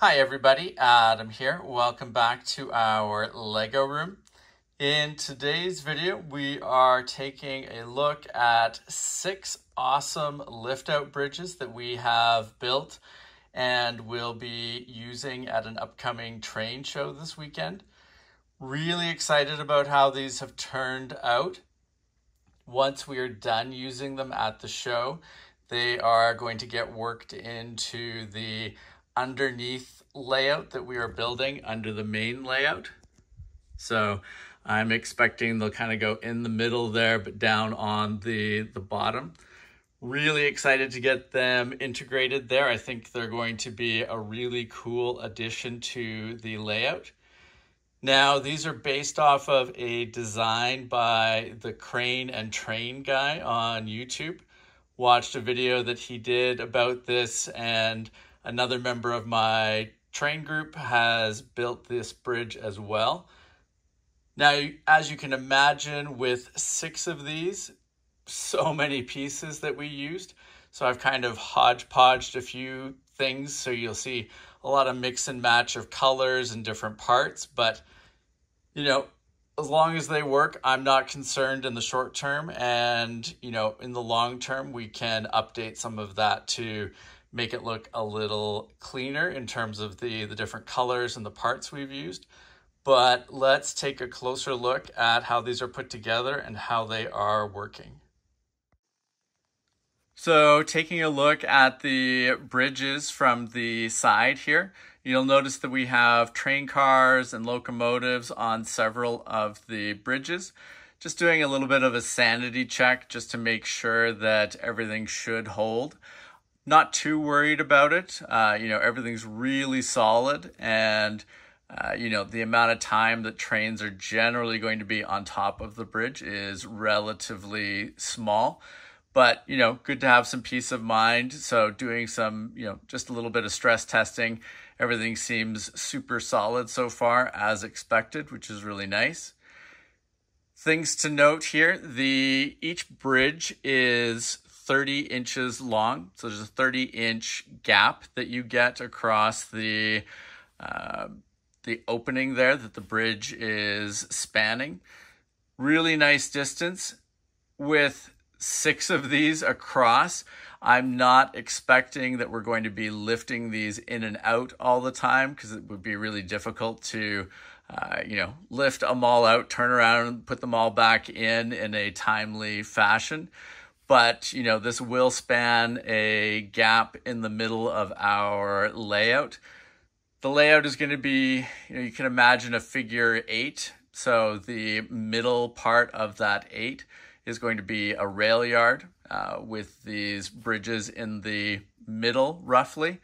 Hi everybody, Adam here. Welcome back to our Lego room. In today's video, we are taking a look at six awesome lift out bridges that we have built and will be using at an upcoming train show this weekend. Really excited about how these have turned out. Once we are done using them at the show, they are going to get worked into the underneath layout that we are building under the main layout. So I'm expecting they'll kind of go in the middle there, but down on the, the bottom. Really excited to get them integrated there. I think they're going to be a really cool addition to the layout. Now, these are based off of a design by the Crane and Train guy on YouTube. Watched a video that he did about this and Another member of my train group has built this bridge as well. Now, as you can imagine, with six of these, so many pieces that we used. So I've kind of hodgepodged a few things. So you'll see a lot of mix and match of colors and different parts. But, you know, as long as they work, I'm not concerned in the short term. And, you know, in the long term, we can update some of that to make it look a little cleaner in terms of the, the different colors and the parts we've used. But let's take a closer look at how these are put together and how they are working. So taking a look at the bridges from the side here, you'll notice that we have train cars and locomotives on several of the bridges. Just doing a little bit of a sanity check just to make sure that everything should hold not too worried about it. Uh, you know, everything's really solid, and uh, you know the amount of time that trains are generally going to be on top of the bridge is relatively small. But you know, good to have some peace of mind. So doing some, you know, just a little bit of stress testing. Everything seems super solid so far, as expected, which is really nice. Things to note here: the each bridge is 30 inches long. So there's a 30 inch gap that you get across the uh, the opening there that the bridge is spanning. Really nice distance with six of these across. I'm not expecting that we're going to be lifting these in and out all the time because it would be really difficult to, uh, you know, lift them all out, turn around, put them all back in in a timely fashion but you know this will span a gap in the middle of our layout the layout is going to be you know you can imagine a figure eight so the middle part of that eight is going to be a rail yard uh, with these bridges in the middle roughly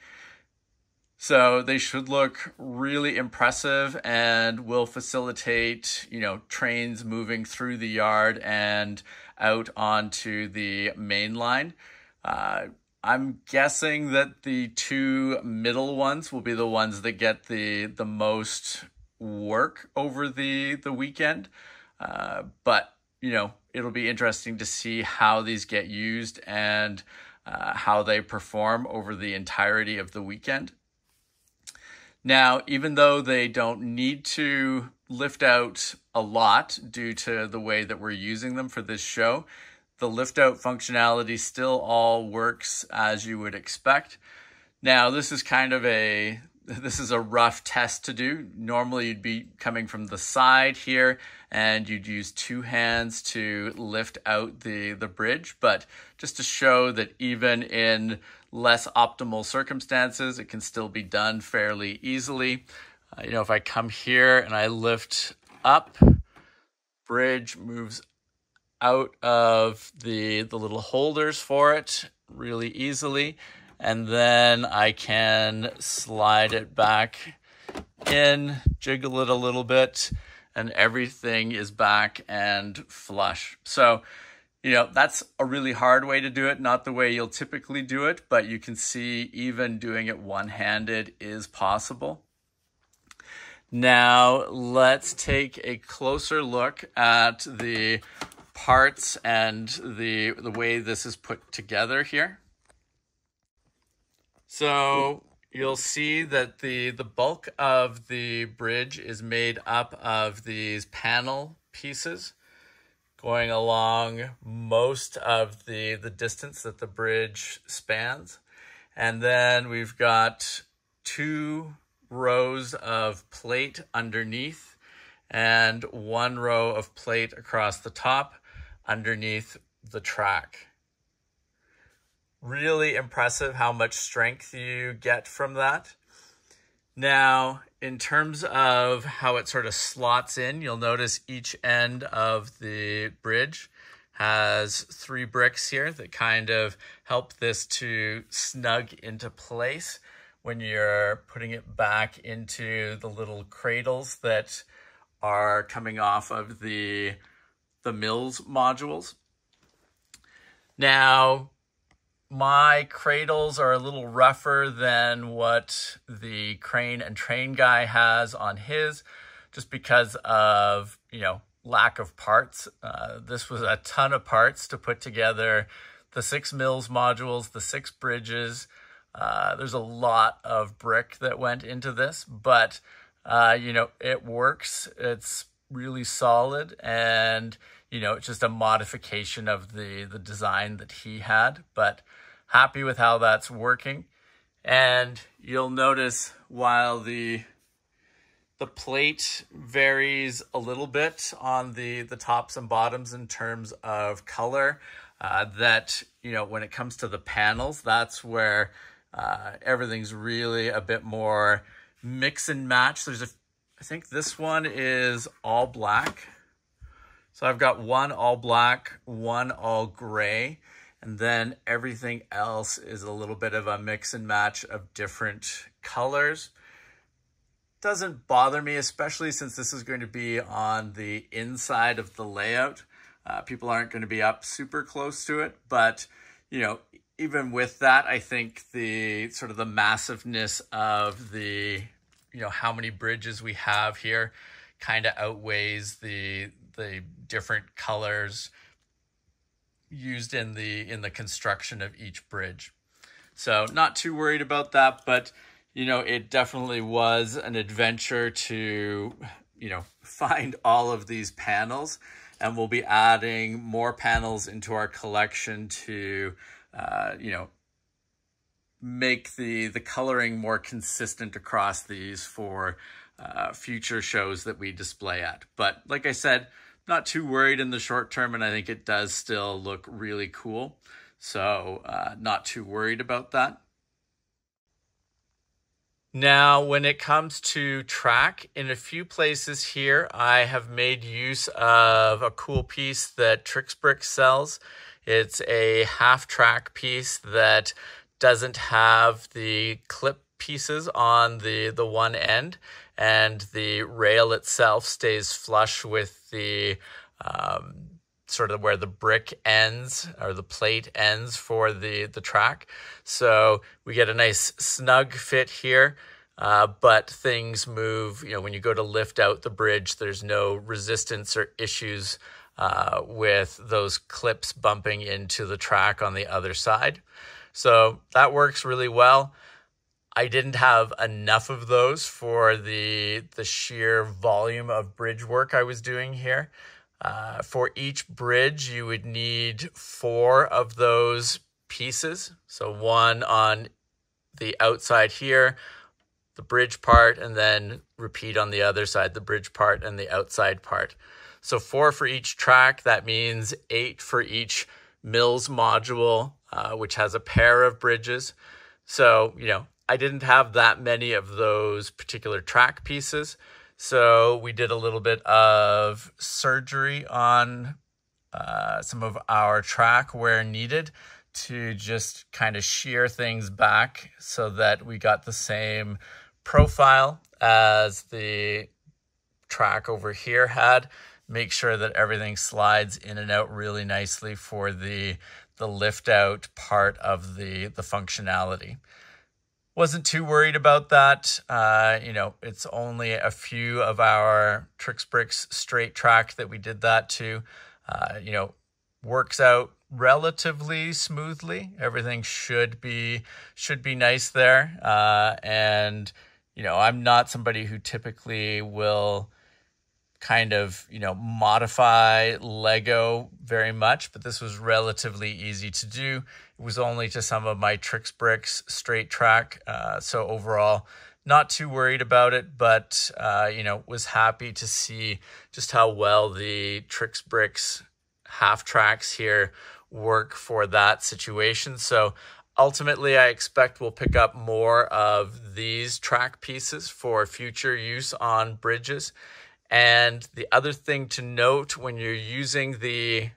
so they should look really impressive and will facilitate you know trains moving through the yard and out onto the main line. Uh, I'm guessing that the two middle ones will be the ones that get the the most work over the the weekend. Uh, but you know, it'll be interesting to see how these get used and uh, how they perform over the entirety of the weekend. Now, even though they don't need to lift out a lot due to the way that we're using them for this show. The lift out functionality still all works as you would expect. Now, this is kind of a this is a rough test to do. Normally you'd be coming from the side here and you'd use two hands to lift out the, the bridge, but just to show that even in less optimal circumstances, it can still be done fairly easily. Uh, you know, if I come here and I lift up, bridge moves out of the, the little holders for it really easily. And then I can slide it back in, jiggle it a little bit, and everything is back and flush. So, you know, that's a really hard way to do it, not the way you'll typically do it, but you can see even doing it one handed is possible. Now, let's take a closer look at the parts and the, the way this is put together here. So you'll see that the, the bulk of the bridge is made up of these panel pieces going along most of the, the distance that the bridge spans. And then we've got two rows of plate underneath and one row of plate across the top underneath the track. Really impressive how much strength you get from that. Now, in terms of how it sort of slots in, you'll notice each end of the bridge has three bricks here that kind of help this to snug into place when you're putting it back into the little cradles that are coming off of the, the mills modules. Now, my cradles are a little rougher than what the crane and train guy has on his just because of, you know, lack of parts. Uh, this was a ton of parts to put together the six mills modules, the six bridges, uh, there's a lot of brick that went into this, but uh, you know, it works. It's really solid and you know, it's just a modification of the the design that he had, but happy with how that's working. And you'll notice while the the plate varies a little bit on the the tops and bottoms in terms of color, uh, that you know when it comes to the panels, that's where uh, everything's really a bit more mix and match. There's a, I think this one is all black. So I've got one all black, one all gray, and then everything else is a little bit of a mix and match of different colors. Doesn't bother me, especially since this is going to be on the inside of the layout. Uh, people aren't going to be up super close to it, but you know, even with that, I think the sort of the massiveness of the, you know, how many bridges we have here kind of outweighs the, the different colors used in the, in the construction of each bridge. So not too worried about that, but you know, it definitely was an adventure to, you know, find all of these panels and we'll be adding more panels into our collection to uh, you know, make the, the coloring more consistent across these for uh, future shows that we display at. But like I said, not too worried in the short term, and I think it does still look really cool. So uh, not too worried about that. Now, when it comes to track, in a few places here, I have made use of a cool piece that Trixbrick sells. It's a half track piece that doesn't have the clip pieces on the, the one end, and the rail itself stays flush with the um, sort of where the brick ends or the plate ends for the, the track. So we get a nice snug fit here. Uh, but things move, you know, when you go to lift out the bridge, there's no resistance or issues uh, with those clips bumping into the track on the other side. So that works really well. I didn't have enough of those for the the sheer volume of bridge work I was doing here. Uh, for each bridge, you would need four of those pieces. So one on the outside here, the bridge part, and then repeat on the other side, the bridge part and the outside part. So four for each track. That means eight for each Mills module, uh, which has a pair of bridges. So, you know, I didn't have that many of those particular track pieces. So we did a little bit of surgery on uh, some of our track where needed to just kind of shear things back so that we got the same profile as the track over here had make sure that everything slides in and out really nicely for the, the lift out part of the, the functionality wasn't too worried about that. Uh, you know, it's only a few of our tricks Bricks straight track that we did that to. Uh, you know, works out relatively smoothly. Everything should be should be nice there. Uh, and you know, I'm not somebody who typically will kind of, you know, modify Lego very much, but this was relatively easy to do. It was only to some of my tricks bricks straight track. Uh, so overall, not too worried about it, but uh, you know, was happy to see just how well the tricks bricks half tracks here work for that situation. So ultimately, I expect we'll pick up more of these track pieces for future use on bridges. And the other thing to note when you're using the,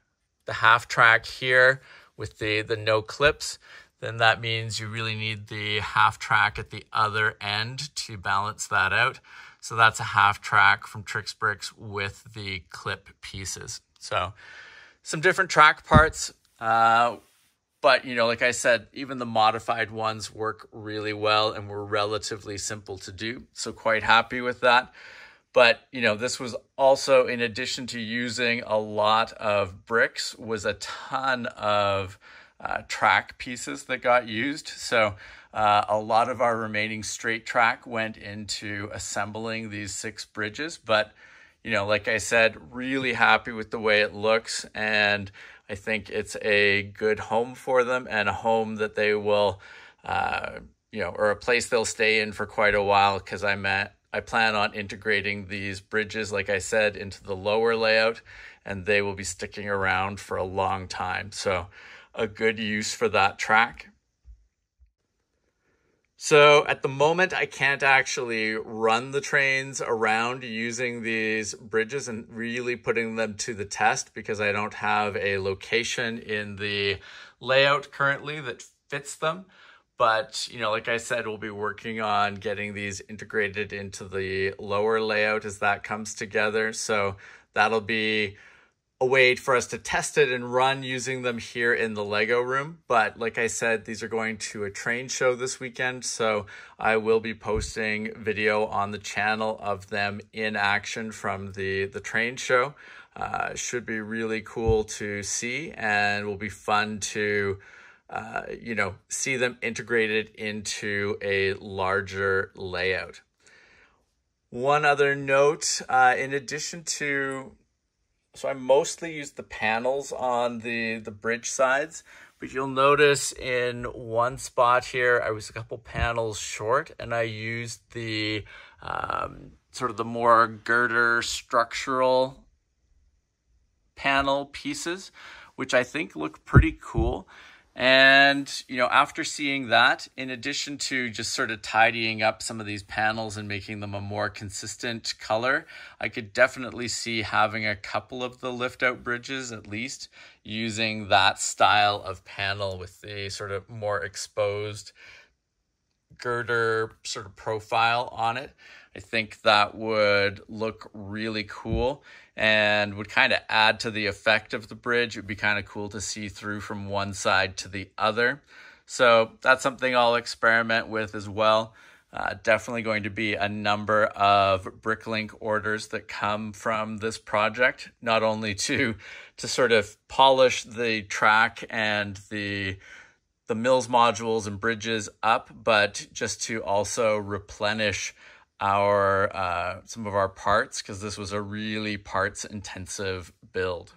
the half track here with the, the no clips, then that means you really need the half track at the other end to balance that out. So that's a half track from Trix Bricks with the clip pieces. So some different track parts. Uh, but, you know, like I said, even the modified ones work really well and were relatively simple to do. So quite happy with that. But, you know, this was also, in addition to using a lot of bricks, was a ton of uh, track pieces that got used. So uh, a lot of our remaining straight track went into assembling these six bridges. But, you know, like I said, really happy with the way it looks. And I think it's a good home for them and a home that they will, uh, you know, or a place they'll stay in for quite a while because I met I plan on integrating these bridges, like I said, into the lower layout, and they will be sticking around for a long time. So a good use for that track. So at the moment, I can't actually run the trains around using these bridges and really putting them to the test because I don't have a location in the layout currently that fits them. But, you know, like I said, we'll be working on getting these integrated into the lower layout as that comes together. So that'll be a way for us to test it and run using them here in the Lego room. But like I said, these are going to a train show this weekend. So I will be posting video on the channel of them in action from the, the train show. Uh, should be really cool to see and will be fun to uh, you know, see them integrated into a larger layout. One other note, uh, in addition to, so I mostly use the panels on the, the bridge sides, but you'll notice in one spot here, I was a couple panels short and I used the um, sort of the more girder structural panel pieces, which I think look pretty cool. And, you know, after seeing that, in addition to just sort of tidying up some of these panels and making them a more consistent color, I could definitely see having a couple of the lift out bridges at least using that style of panel with a sort of more exposed girder sort of profile on it. I think that would look really cool and would kind of add to the effect of the bridge. It would be kind of cool to see through from one side to the other. So that's something I'll experiment with as well. Uh, definitely going to be a number of bricklink orders that come from this project not only to to sort of polish the track and the the mills modules and bridges up but just to also replenish our uh, some of our parts because this was a really parts intensive build.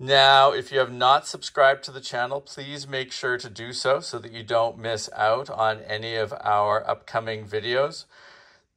Now, if you have not subscribed to the channel, please make sure to do so so that you don't miss out on any of our upcoming videos.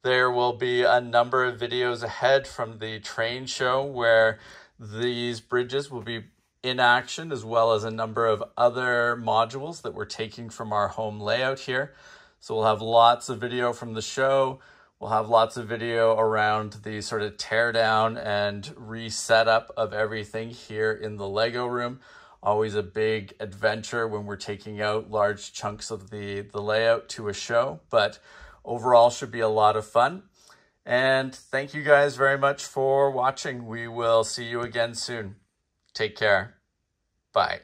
There will be a number of videos ahead from the train show where these bridges will be in action as well as a number of other modules that we're taking from our home layout here. So we'll have lots of video from the show. We'll have lots of video around the sort of teardown and reset up of everything here in the Lego room. Always a big adventure when we're taking out large chunks of the, the layout to a show, but overall should be a lot of fun. And thank you guys very much for watching. We will see you again soon. Take care. Bye.